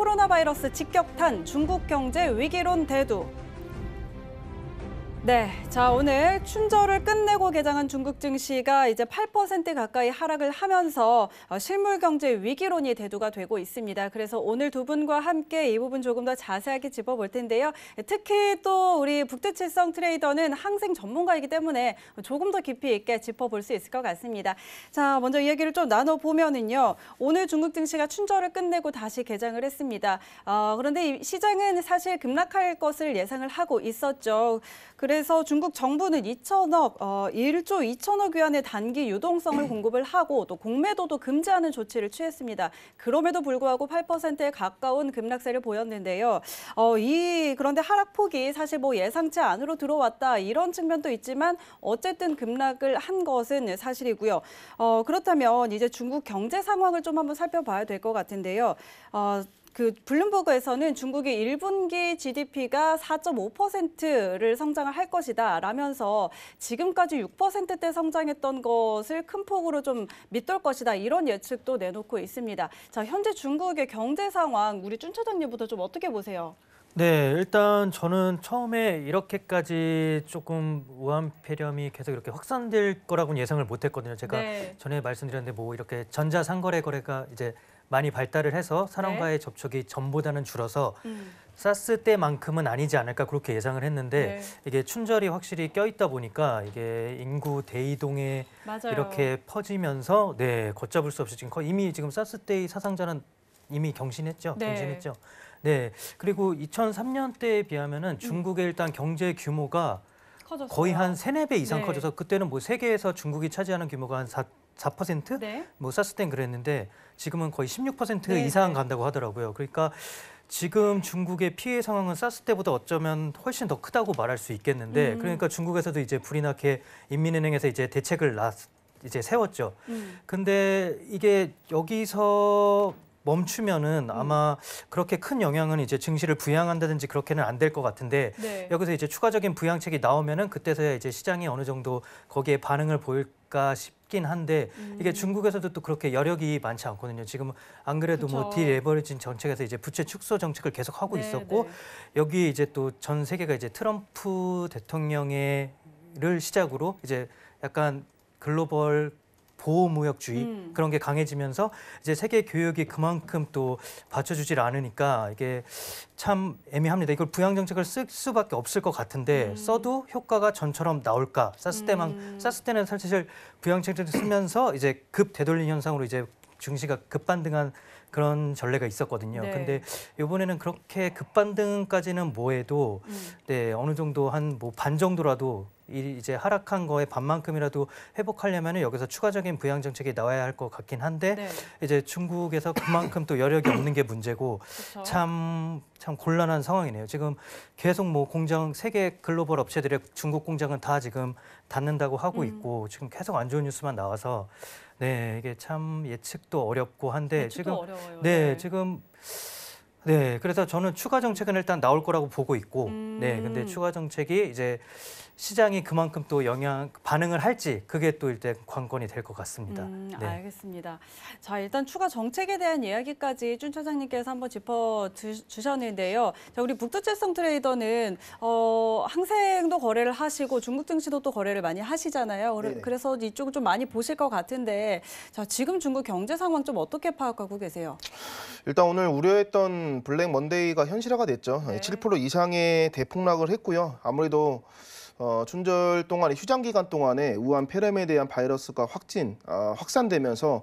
코로나 바이러스 직격탄 중국 경제 위기론 대두 네, 자 오늘 춘절을 끝내고 개장한 중국 증시가 이제 8% 가까이 하락을 하면서 어, 실물 경제 위기론이 대두가 되고 있습니다. 그래서 오늘 두 분과 함께 이 부분 조금 더 자세하게 짚어볼 텐데요. 특히 또 우리 북두칠성 트레이더는 항생 전문가이기 때문에 조금 더 깊이 있게 짚어볼 수 있을 것 같습니다. 자, 먼저 이야기를 좀 나눠 보면은요, 오늘 중국 증시가 춘절을 끝내고 다시 개장을 했습니다. 어, 그런데 이 시장은 사실 급락할 것을 예상을 하고 있었죠. 그래 그래서 중국 정부는 2천억, 어, 1조 2천억 위안의 단기 유동성을 공급을 하고 또 공매도도 금지하는 조치를 취했습니다. 그럼에도 불구하고 8%에 가까운 급락세를 보였는데요. 어, 이 그런데 하락폭이 사실 뭐 예상치 안으로 들어왔다 이런 측면도 있지만 어쨌든 급락을 한 것은 사실이고요. 어, 그렇다면 이제 중국 경제 상황을 좀 한번 살펴봐야 될 것 같은데요. 어, 그 블룸버그에서는 중국의 1분기 GDP가 4.5%를 성장을 할 것이다 라면서 지금까지 6%대 성장했던 것을 큰 폭으로 좀 밑돌 것이다 이런 예측도 내놓고 있습니다. 자, 현재 중국의 경제 상황 우리 준 차장님부터 좀 어떻게 보세요? 네, 일단 저는 처음에 이렇게까지 조금 우한 폐렴이 계속 이렇게 확산될 거라고는 예상을 못 했거든요. 제가 네. 전에 말씀드렸는데 뭐 이렇게 전자 상거래 거래가 이제 많이 발달을 해서 사람과의 네. 접촉이 전보다는 줄어서 음. 사스 때만큼은 아니지 않을까 그렇게 예상을 했는데 네. 이게 춘절이 확실히 껴있다 보니까 이게 인구 대이동에 맞아요. 이렇게 퍼지면서 네 걷잡을 수 없이 지금 거의 이미 지금 사스 때의 사상자는 이미 경신했죠. 네. 경신했죠. 네. 그리고 2003년 때에 비하면은 중국의 일단 경제 규모가 커졌어요. 거의 한 세네 배 이상 네. 커져서 그때는 뭐 세계에서 중국이 차지하는 규모가 한 4, 4%? 네. 뭐 쌌을 땐 그랬는데 지금은 거의 16% 네, 이상 네. 간다고 하더라고요. 그러니까 지금 중국의 피해 상황은 쌌을 때보다 어쩌면 훨씬 더 크다고 말할 수 있겠는데 음. 그러니까 중국에서도 이제 불이 나게 인민은행에서 이제 대책을 놨, 이제 세웠죠. 음. 근데 이게 여기서 멈추면은 음. 아마 그렇게 큰 영향은 이제 증시를 부양한다든지 그렇게는 안 될 것 같은데 네. 여기서 이제 추가적인 부양책이 나오면은 그때서야 이제 시장이 어느 정도 거기에 반응을 보일까 싶긴 한데 음. 이게 중국에서도 또 그렇게 여력이 많지 않거든요. 지금 안 그래도 뭐 디레버리진 정책에서 이제 부채 축소 정책을 계속 하고 네, 있었고 네. 여기 이제 또 전 세계가 이제 트럼프 대통령의를 시작으로 이제 약간 글로벌 보호무역주의 음. 그런 게 강해지면서 이제 세계 교육이 그만큼 또 받쳐주질 않으니까 이게 참 애매합니다. 이걸 부양정책을 쓸 수밖에 없을 것 같은데 음. 써도 효과가 전처럼 나올까? 쌌을 때만 음. 쌌을 때는 사실 부양정책을 쓰면서 이제 급되돌린 현상으로 이제 증시가 급반등한 그런 전례가 있었거든요. 네. 근데 이번에는 그렇게 급반등까지는 뭐해도 음. 네, 어느 정도 한 뭐 반 정도라도 이제 하락한 거에 반만큼이라도 회복하려면 은 여기서 추가적인 부양 정책이 나와야 할 것 같긴 한데 네. 이제 중국에서 그만큼 또 여력이 없는 게 문제고 참참 그렇죠. 참 곤란한 상황이네요. 지금 계속 뭐 공장 세계 글로벌 업체들의 중국 공장은 다 지금 닫는다고 하고 음. 있고 지금 계속 안 좋은 뉴스만 나와서 네 이게 참 예측도 어렵고 한데 예측도 지금 어려워요. 어려워요. 네, 네, 지금 네, 그래서 저는 추가 정책은 일단 나올 거라고 보고 있고, 음. 네, 근데 음. 추가 정책이 이제 시장이 그만큼 또 영향 반응을 할지 그게 또 일단 관건이 될 것 같습니다. 음, 네. 알겠습니다. 자 일단 추가 정책에 대한 이야기까지 준 차장님께서 한번 짚어 주셨는데요. 자 우리 북두채성 트레이더는 어, 항생도 거래를 하시고 중국 증시도 또 거래를 많이 하시잖아요. 네네. 그래서 이쪽을 좀 많이 보실 것 같은데 자 지금 중국 경제 상황 좀 어떻게 파악하고 계세요? 일단 오늘 우려했던 블랙 먼데이가 현실화가 됐죠. 네. 7% 이상의 대폭락을 했고요. 아무래도 어, 춘절 동안에 휴장 기간 동안에 우한 폐렴에 대한 바이러스가 확진 어, 확산되면서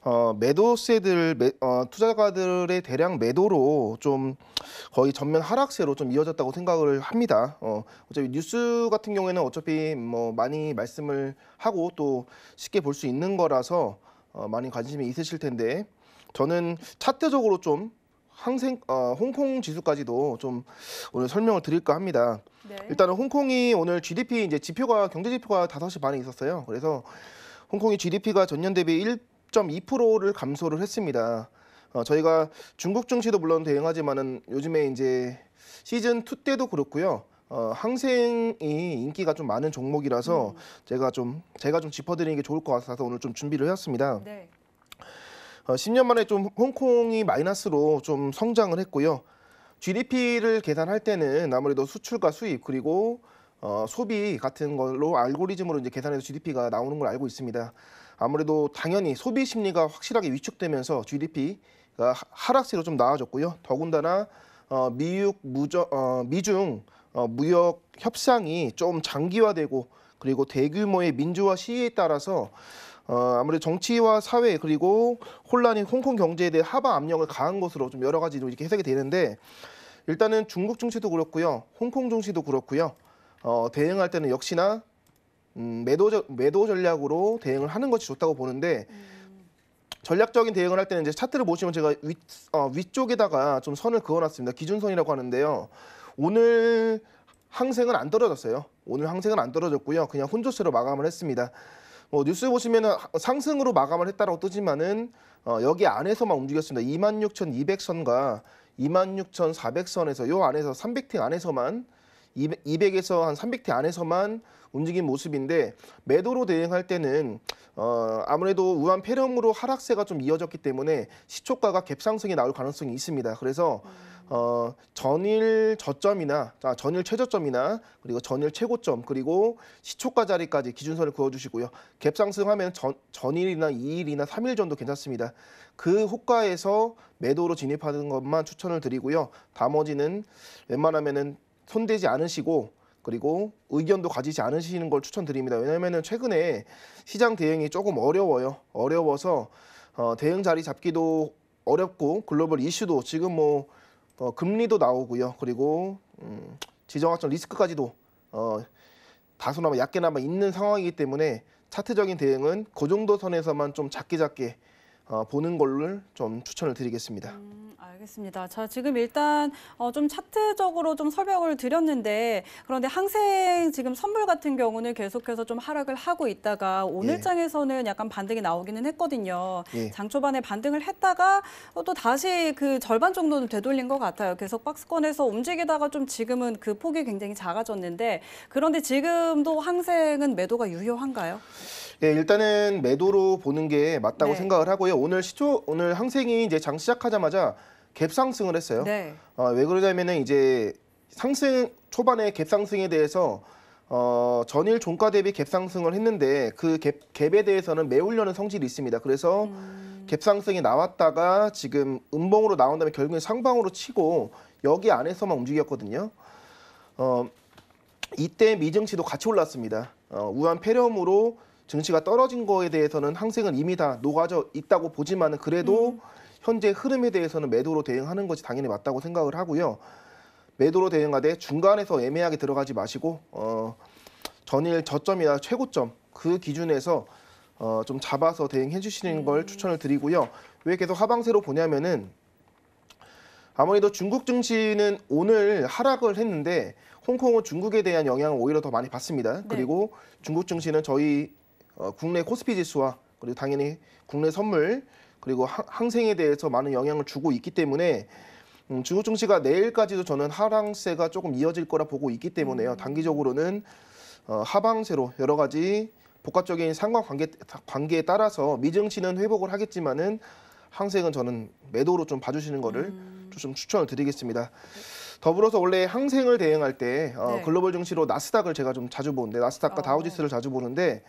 어, 매도세들 매, 어, 투자가들의 대량 매도로 좀 거의 전면 하락세로 좀 이어졌다고 생각을 합니다. 어, 어차피 뉴스 같은 경우에는 어차피 뭐 많이 말씀을 하고 또 쉽게 볼 수 있는 거라서 어, 많이 관심이 있으실 텐데 저는 차트적으로 좀 항생 어, 홍콩 지수까지도 좀 오늘 설명을 드릴까 합니다. 네. 일단은 홍콩이 오늘 GDP 이제 지표가 경제 지표가 5시 반에 있었어요. 그래서 홍콩이 GDP가 전년 대비 1.2%를 감소를 했습니다. 어, 저희가 중국 증시도 물론 대응하지만은 요즘에 이제 시즌 2 때도 그렇고요. 어, 항생이 인기가 좀 많은 종목이라서 음. 제가 좀 제가 좀 짚어드리는 게 좋을 것 같아서 오늘 좀 준비를 했습니다 네. 어, 10년 만에 좀 홍콩이 마이너스로 좀 성장을 했고요. GDP를 계산할 때는 아무래도 수출과 수입 그리고 어, 소비 같은 걸로 알고리즘으로 이제 계산해서 GDP가 나오는 걸 알고 있습니다. 아무래도 당연히 소비 심리가 확실하게 위축되면서 GDP가 하락세로 좀 나아졌고요. 더군다나 어, 미육 무저, 어, 미중 어, 무역 협상이 좀 장기화되고 그리고 대규모의 민주화 시위에 따라서 어, 아무래도 정치와 사회 그리고 혼란이 홍콩 경제에 대해 하바 압력을 가한 것으로 좀 여러 가지 로 이렇게 해석이 되는데 일단은 중국 증시도 그렇고요, 홍콩 증시도 그렇고요. 어, 대응할 때는 역시나 음, 매도 저, 매도 전략으로 대응을 하는 것이 좋다고 보는데. 음. 전략적인 대응을 할 때는 이제 차트를 보시면 제가 위, 어, 위쪽에다가 좀 선을 그어놨습니다. 기준선이라고 하는데요. 오늘 항생은 안 떨어졌어요. 오늘 항생은 안 떨어졌고요. 그냥 혼조세로 마감을 했습니다. 뭐 어, 뉴스 보시면은 상승으로 마감을 했다라고 뜨지만은 어, 여기 안에서만 움직였습니다. 26,200선과 26,400선에서 요 안에서 300팅 안에서만 200, 에서한 300대 안에서만 움직인 모습인데 매도로 대응할 때는 어, 아무래도 우한 폐렴으로 하락세가 좀 이어졌기 때문에 시초가가 갭상승이 나올 가능성이 있습니다. 그래서 어, 전일 저점이나 아, 전일 최저점이나 그리고 전일 최고점 그리고 시초가 자리까지 기준선을 그어주시고요. 갭상승하면 전, 전일이나 2일이나 3일 전도 괜찮습니다. 그 호가에서 매도로 진입하는 것만 추천을 드리고요. 나머지는 웬만하면은 손대지 않으시고 그리고 의견도 가지지 않으시는 걸 추천드립니다. 왜냐면은 최근에 시장 대응이 조금 어려워요. 어려워서 어, 대응 자리 잡기도 어렵고 글로벌 이슈도 지금 뭐 어, 금리도 나오고요. 그리고 음, 지정학적 리스크까지도 어, 다소나마 약게나마 있는 상황이기 때문에 차트적인 대응은 그 정도 선에서만 좀 작게 작게 어, 보는 걸를 좀 추천을 드리겠습니다. 음, 알겠습니다. 자, 지금 일단 어, 좀 차트적으로 좀 설명을 드렸는데 그런데 항생 지금 선물 같은 경우는 계속해서 좀 하락을 하고 있다가 오늘장에서는 예. 약간 반등이 나오기는 했거든요. 예. 장 초반에 반등을 했다가 어, 또 다시 그 절반 정도는 되돌린 것 같아요. 계속 박스권에서 움직이다가 좀 지금은 그 폭이 굉장히 작아졌는데 그런데 지금도 항생은 매도가 유효한가요? 예, 일단은 매도로 보는 게 맞다고 네. 생각을 하고요. 오늘 시초 오늘 항생이 이제 장 시작하자마자 갭 상승을 했어요. 네. 어, 왜 그러냐면은 이제 상승 초반에 갭 상승에 대해서 어, 전일 종가 대비 갭 상승을 했는데 그 갭, 갭에 대해서는 매우려는 성질이 있습니다. 그래서 음... 갭 상승이 나왔다가 지금 음봉으로 나온 다음에 결국엔 상방으로 치고 여기 안에서만 움직였거든요. 어, 이때 미증치도 같이 올랐습니다. 어, 우한 폐렴으로 증시가 떨어진 거에 대해서는 항생은 이미 다 녹아져 있다고 보지만 그래도 음. 현재 흐름에 대해서는 매도로 대응하는 것이 당연히 맞다고 생각을 하고요. 매도로 대응하되 중간에서 애매하게 들어가지 마시고 어, 전일 저점이나 최고점 그 기준에서 어, 좀 잡아서 대응해 주시는 음. 걸 추천을 드리고요. 왜 계속 하방세로 보냐면은 아무래도 중국 증시는 오늘 하락을 했는데 홍콩은 중국에 대한 영향을 오히려 더 많이 받습니다. 네. 그리고 중국 증시는 저희 어, 국내 코스피 지수와 그리고 당연히 국내 선물 그리고 항생에 대해서 많은 영향을 주고 있기 때문에 음, 중국 증시가 내일까지도 저는 하락세가 조금 이어질 거라 보고 있기 때문에요. 음. 단기적으로는 어, 하방세로 여러 가지 복합적인 상관관계 관계에 따라서 미증시는 회복을 하겠지만은 항생은 저는 매도로 좀 봐주시는 거를 음. 좀 추천을 드리겠습니다. 더불어서 원래 항생을 대응할 때 어, 네. 글로벌 증시로 나스닥을 제가 좀 자주 보는데 나스닥과 어. 다우지수를 자주 보는데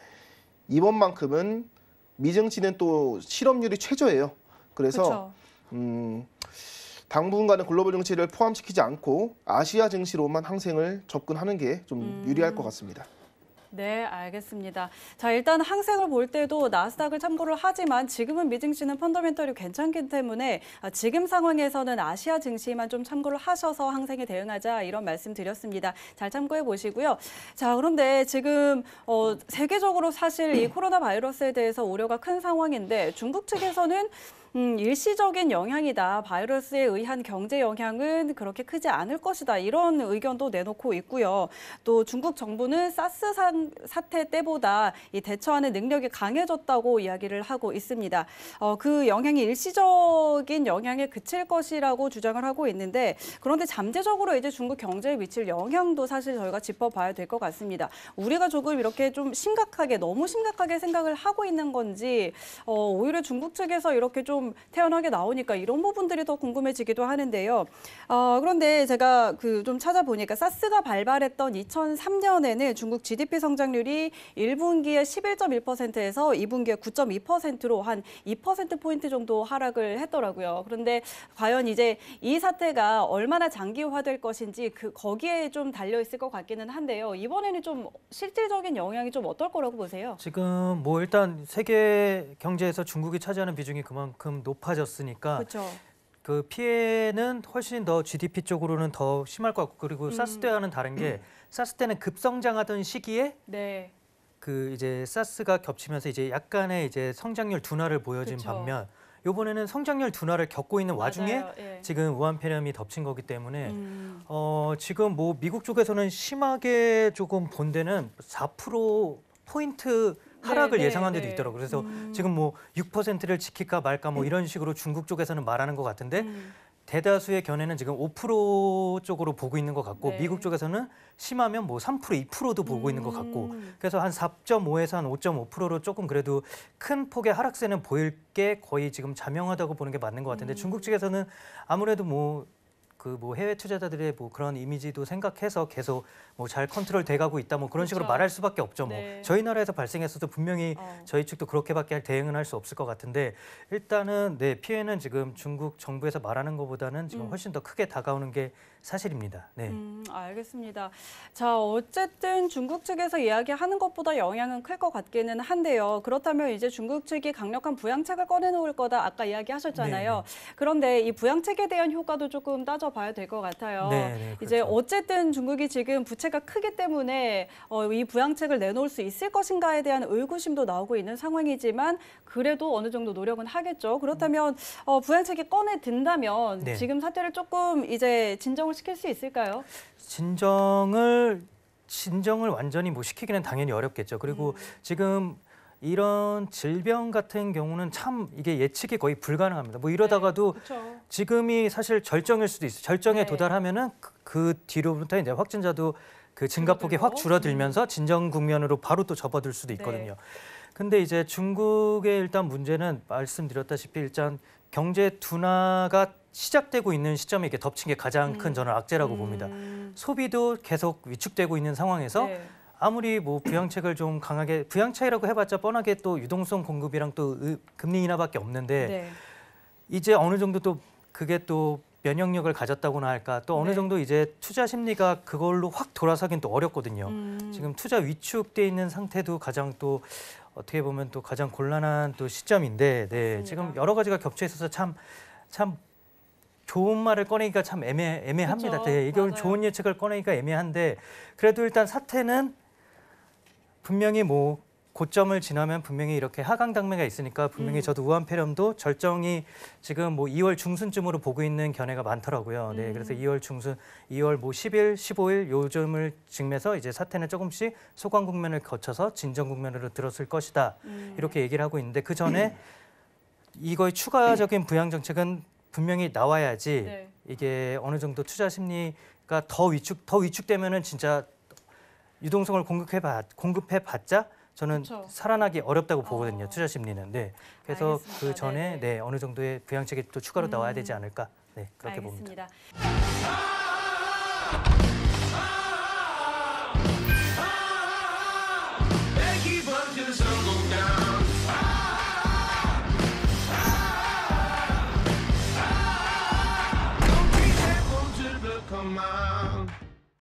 이번만큼은 미증치는 또 실업률이 최저예요. 그래서 음, 당분간은 글로벌 증시를 포함시키지 않고 아시아 증시로만 항생을 접근하는 게좀 음. 유리할 것 같습니다. 네, 알겠습니다. 자, 일단 항생을 볼 때도 나스닥을 참고를 하지만 지금은 미증시는 펀더멘털이 괜찮기 때문에 아, 지금 상황에서는 아시아 증시만 좀 참고를 하셔서 항생에 대응하자 이런 말씀 드렸습니다. 잘 참고해 보시고요. 자, 그런데 지금 어, 세계적으로 사실 이 코로나 바이러스에 대해서 우려가 큰 상황인데 중국 측에서는 음, 일시적인 영향이다. 바이러스에 의한 경제 영향은 그렇게 크지 않을 것이다. 이런 의견도 내놓고 있고요. 또 중국 정부는 사스 사태 때보다 이 대처하는 능력이 강해졌다고 이야기를 하고 있습니다. 어, 그 영향이 일시적인 영향에 그칠 것이라고 주장을 하고 있는데 그런데 잠재적으로 이제 중국 경제에 미칠 영향도 사실 저희가 짚어봐야 될 것 같습니다. 우리가 조금 이렇게 좀 심각하게 너무 심각하게 생각을 하고 있는 건지 어, 오히려 중국 측에서 이렇게 좀좀 태연하게 나오니까 이런 부분들이 더 궁금해지기도 하는데요. 어, 그런데 제가 그좀 찾아보니까 사스가 발발했던 2003년에는 중국 GDP 성장률이 1분기에 11.1%에서 2분기에 9.2%로 한 2%포인트 정도 하락을 했더라고요. 그런데 과연 이제 이 사태가 얼마나 장기화될 것인지 그 거기에 좀 달려 있을 것 같기는 한데요. 이번에는 좀 실질적인 영향이 좀 어떨 거라고 보세요? 지금 뭐 일단 세계 경제에서 중국이 차지하는 비중이 그만큼 만큼 높아졌으니까 그렇그 피해는 훨씬 더 GDP 쪽으로는 더 심할 것 같고 그리고 음. 사스 때와는 다른 게 사스 때는 급성장하던 시기에 네. 그 이제 사스가 겹치면서 이제 약간의 이제 성장률 둔화를 보여진 그쵸. 반면 요번에는 성장률 둔화를 겪고 있는 와중에 예. 지금 우한 폐렴이 덮친 거기 때문에 음. 어 지금 뭐 미국 쪽에서는 심하게 조금 본 데는 4% 포인트 하락을 네, 네, 예상한 데도 네. 있더라고요. 그래서 음. 지금 뭐 6%를 지킬까 말까 뭐 네. 이런 식으로 중국 쪽에서는 말하는 것 같은데 음. 대다수의 견해는 지금 5% 쪽으로 보고 있는 것 같고 네. 미국 쪽에서는 심하면 뭐 3%, 2%도 보고 음. 있는 것 같고 음. 그래서 한 4.5에서 한 5.5%로 조금 그래도 큰 폭의 하락세는 보일 게 거의 지금 자명하다고 보는 게 맞는 것 같은데 음. 중국 측에서는 아무래도 뭐 그뭐 해외 투자자들의 뭐 그런 이미지도 생각해서 계속 뭐 잘 컨트롤 돼가고 있다 뭐 그런 그렇죠. 식으로 말할 수밖에 없죠. 뭐 네. 저희 나라에서 발생했어도 분명히 어. 저희 측도 그렇게밖에 대응은 할수 없을 것 같은데 일단은 네 피해는 지금 중국 정부에서 말하는 것보다는 지금 음. 훨씬 더 크게 다가오는 게 사실입니다. 네. 음, 알겠습니다. 자, 어쨌든 중국 측에서 이야기하는 것보다 영향은 클 것 같기는 한데요. 그렇다면 이제 중국 측이 강력한 부양책을 꺼내놓을 거다 아까 이야기하셨잖아요. 네, 네. 그런데 이 부양책에 대한 효과도 조금 따져봐야 될 것 같아요. 네네, 네, 그렇죠. 이제 어쨌든 중국이 지금 부채가 크기 때문에 어, 이 부양책을 내놓을 수 있을 것인가에 대한 의구심도 나오고 있는 상황이지만 그래도 어느 정도 노력은 하겠죠. 그렇다면 어, 부양책이 꺼내 든다면 네. 지금 사태를 조금 이제 진정을 진정시킬 수 있을까요? 진정을 진정을 완전히 못 뭐 시키기는 당연히 어렵겠죠. 그리고 음. 지금 이런 질병 같은 경우는 참 이게 예측이 거의 불가능합니다. 뭐 이러다가도 네, 지금이 사실 절정일 수도 있어요. 절정에 네. 도달하면은 그, 그 뒤로부터 이제 확진자도 그 증가폭이 확 줄어들면서 음. 진정 국면으로 바로 또 접어들 수도 네. 있거든요. 네. 근데 이제 중국의 일단 문제는 말씀드렸다시피 일단 경제 둔화가 시작되고 있는 시점에 이게 덮친 게 가장 큰 음. 저는 악재라고 봅니다. 음. 소비도 계속 위축되고 있는 상황에서 네. 아무리 뭐 부양책을 좀 강하게 부양책이라고 해봤자 뻔하게 또 유동성 공급이랑 또 금리 인하밖에 없는데 네. 이제 어느 정도 또 그게 또 면역력을 가졌다고나 할까 또 어느 네. 정도 이제 투자 심리가 그걸로 확 돌아서긴 또 어렵거든요. 음. 지금 투자 위축돼 있는 상태도 가장 또 어떻게 보면 또 가장 곤란한 또 시점인데 네, 맞습니다. 지금 여러 가지가 겹쳐 있어서 참 참 좋은 말을 꺼내기가 참 애매 애매합니다. 그쵸, 네, 이게 맞아 좋은 예측을 꺼내기가 애매한데 그래도 일단 사태는 분명히 뭐 고점을 지나면 분명히 이렇게 하강 당매가 있으니까 분명히 음. 저도 우한폐렴도 절정이 지금 뭐 2월 중순쯤으로 보고 있는 견해가 많더라고요. 네, 음. 그래서 2월 중순, 2월 뭐 10일, 15일 요즘을 증면서 이제 사태는 조금씩 소강 국면을 거쳐서 진정 국면으로 들었을 것이다. 음. 이렇게 얘기를 하고 있는데 그 전에 이거의 추가적인 부양 정책은 분명히 나와야지 네. 이게 어느 정도 투자 심리가 더 위축 더 위축되면은 진짜 유동성을 공급해 봐 공급해 봤자 저는 그쵸. 살아나기 어렵다고 보거든요. 어. 투자 심리는. 네. 그래서 알겠습니다. 그 전에 네, 네. 어느 정도의 부양책이 또 추가로 음. 나와야 되지 않을까. 네, 그렇게 알겠습니다. 봅니다. c